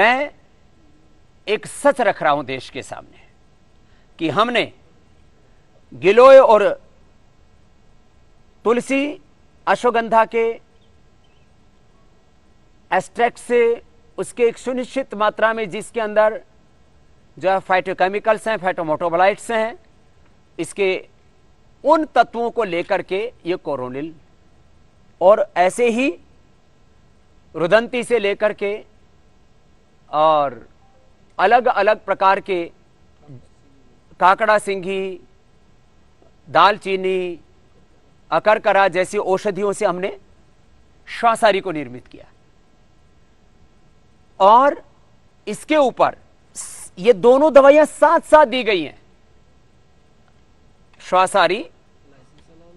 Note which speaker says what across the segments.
Speaker 1: मैं एक सच रख रहा हूं देश के सामने कि हमने गिलोय और तुलसी अश्वगंधा के एस्ट्रैक्ट से उसके एक सुनिश्चित मात्रा में जिसके अंदर जो है फाइटोकेमिकल्स हैं फाइटोमोटोबलाइट्स हैं इसके उन तत्वों को लेकर के ये कोरोनिल और ऐसे ही रुदंती से लेकर के और अलग अलग प्रकार के काकड़ा सिंघी दालचीनी अकरकरा जैसी औषधियों से हमने श्वासारी को निर्मित किया और इसके ऊपर ये दोनों दवाइयां साथ साथ दी गई हैं श्वासारी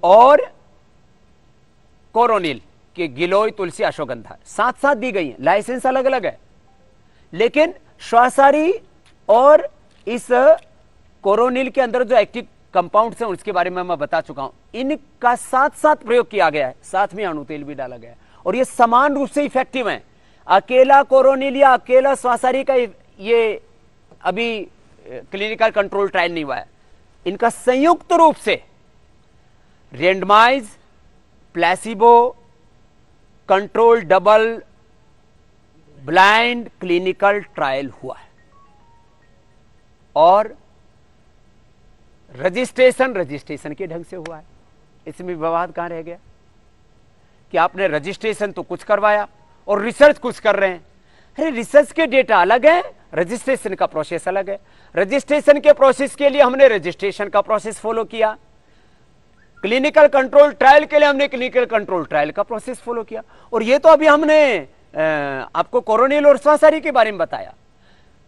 Speaker 1: और कोरोनिल के गिलोय तुलसी अशोगंधा साथ साथ दी गई है लाइसेंस अलग अलग है लेकिन श्वासारी और इस कोरोनिल के अंदर जो एक्टिव कंपाउंड्स हैं उसके बारे में मैं बता चुका हूं इनका साथ साथ प्रयोग किया गया है साथ में अणु तेल भी डाला गया है और ये समान रूप से इफेक्टिव है अकेला कोरोनिल या अकेला श्वासारी का ये अभी क्लिनिकल कंट्रोल ट्रायल नहीं हुआ है इनका संयुक्त रूप से randomise placebo control double blind clinical trial हुआ है और रजिस्ट्रेशन रजिस्ट्रेशन के ढंग से हुआ है इसमें विवाद कहां रह गया कि आपने रजिस्ट्रेशन तो कुछ करवाया और रिसर्च कुछ कर रहे हैं अरे रिसर्च के डेटा अलग है रजिस्ट्रेशन का प्रोसेस अलग है रजिस्ट्रेशन के प्रोसेस के लिए हमने रजिस्ट्रेशन का प्रोसेस फॉलो किया क्लिनिकल कंट्रोल ट्रायल के लिए हमने क्लिनिकल कंट्रोल ट्रायल का प्रोसेस फॉलो किया और ये तो अभी हमने आपको कोरोनिल और स्वासारी के बारे में बताया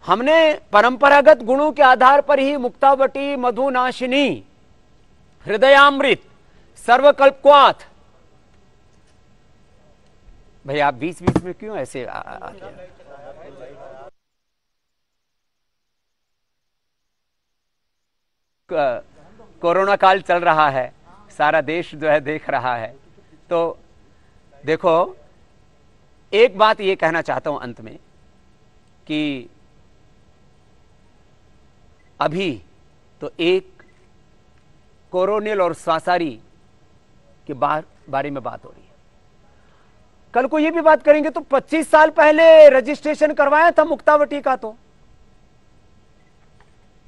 Speaker 1: हमने परंपरागत गुणों के आधार पर ही मुक्तावटी मधुनाशिनी हृदयामृत सर्वकल्पक्वाथ भाई आप बीच बीच में क्यों ऐसे आ, आ, आ, आ, कोरोना काल चल रहा है सारा देश जो है देख रहा है तो देखो एक बात ये कहना चाहता हूं अंत में कि अभी तो एक कोरोनियल और स्वासारी के बार, बारे में बात हो रही है कल को यह भी बात करेंगे तो 25 साल पहले रजिस्ट्रेशन करवाया था मुक्तावटी का तो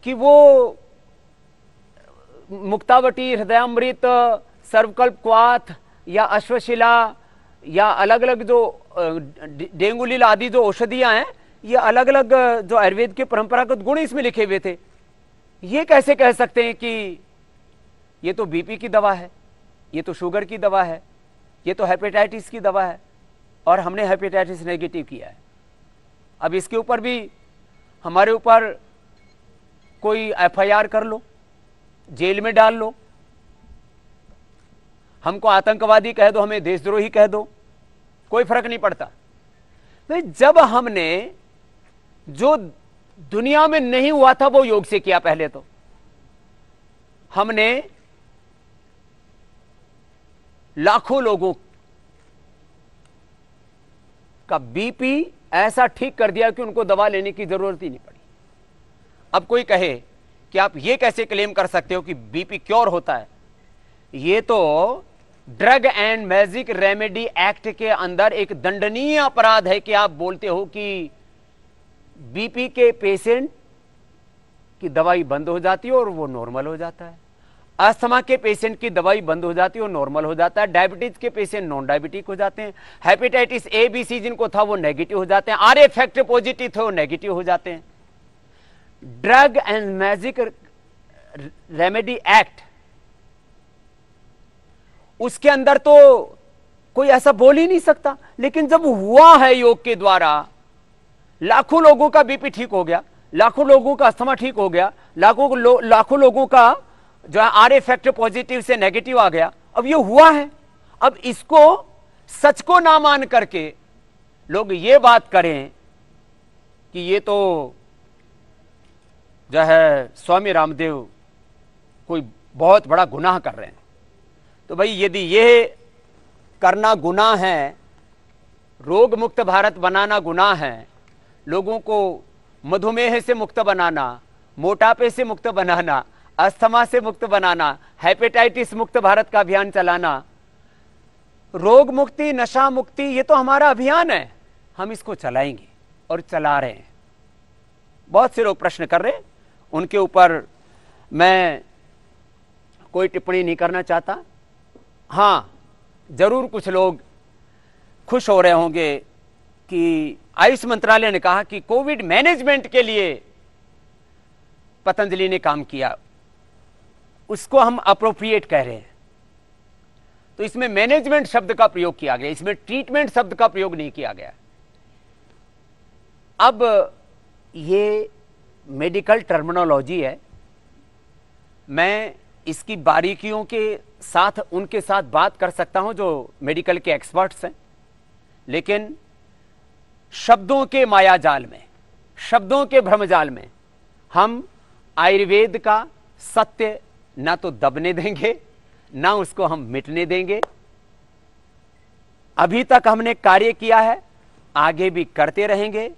Speaker 1: कि वो मुक्तावटी हृदयामृत सर्वकल्प क्वाथ या अश्वशिला या अलग अलग जो डेंगू लील आदि जो औषधियां हैं ये अलग अलग जो आयुर्वेद के परंपरागत गुण इसमें लिखे हुए थे ये कैसे कह सकते हैं कि ये तो बीपी की दवा है ये तो शुगर की दवा है ये तो हेपेटाइटिस की दवा है और हमने हेपेटाइटिस नेगेटिव किया है अब इसके ऊपर भी हमारे ऊपर कोई एफआईआर कर लो जेल में डाल लो हमको आतंकवादी कह दो हमें देशद्रोही कह दो कोई फर्क नहीं पड़ता भाई तो जब हमने जो दुनिया में नहीं हुआ था वो योग से किया पहले तो हमने लाखों लोगों का बीपी ऐसा ठीक कर दिया कि उनको दवा लेने की जरूरत ही नहीं पड़ी अब कोई कहे कि आप यह कैसे क्लेम कर सकते हो कि बीपी क्योर होता है यह तो drug and magic remedy act के अंदर एक दंडनीय अपराध है कि आप बोलते हो कि बीपी के पेशेंट की दवाई बंद हो जाती है और वो नॉर्मल हो जाता है अस्थमा के पेशेंट की दवाई बंद हो जाती है और नॉर्मल हो जाता है डायबिटीज के पेशेंट नॉन डायबिटिक हो जाते हैं हेपेटाइटिस ए बी सी जिनको था वो नेगेटिव हो जाते हैं आर ए फैक्टर पॉजिटिव थे वो नेगेटिव हो जाते हैं drug and magic remedy act उसके अंदर तो कोई ऐसा बोल ही नहीं सकता लेकिन जब हुआ है योग के द्वारा लाखों लोगों का बीपी ठीक हो गया लाखों लोगों का अस्थमा ठीक हो गया लाखों लो, लाखों लोगों का जो है आर इफेक्ट पॉजिटिव से नेगेटिव आ गया अब ये हुआ है अब इसको सच को ना मान करके लोग ये बात करें कि ये तो जो है स्वामी रामदेव कोई बहुत बड़ा गुनाह कर रहे हैं तो भाई यदि यह करना गुनाह है रोग मुक्त भारत बनाना गुनाह है लोगों को मधुमेह से मुक्त बनाना मोटापे से मुक्त बनाना अस्थमा से मुक्त बनाना हेपेटाइटिस मुक्त भारत का अभियान चलाना रोग मुक्ति नशा मुक्ति ये तो हमारा अभियान है हम इसको चलाएंगे और चला रहे हैं बहुत से लोग प्रश्न कर रहे हैं उनके ऊपर मैं कोई टिप्पणी नहीं करना चाहता हाँ ज़रूर कुछ लोग खुश हो रहे होंगे कि आयुष मंत्रालय ने कहा कि कोविड मैनेजमेंट के लिए पतंजलि ने काम किया उसको हम अप्रोप्रिएट कह रहे हैं तो इसमें मैनेजमेंट शब्द का प्रयोग किया गया इसमें ट्रीटमेंट शब्द का प्रयोग नहीं किया गया अब ये मेडिकल टर्मिनोलॉजी है मैं इसकी बारीकियों के साथ उनके साथ बात कर सकता हूं जो मेडिकल के एक्सपर्ट्स हैं लेकिन शब्दों के माया जाल में शब्दों के भ्रमजाल में हम आयुर्वेद का सत्य ना तो दबने देंगे ना उसको हम मिटने देंगे अभी तक हमने कार्य किया है आगे भी करते रहेंगे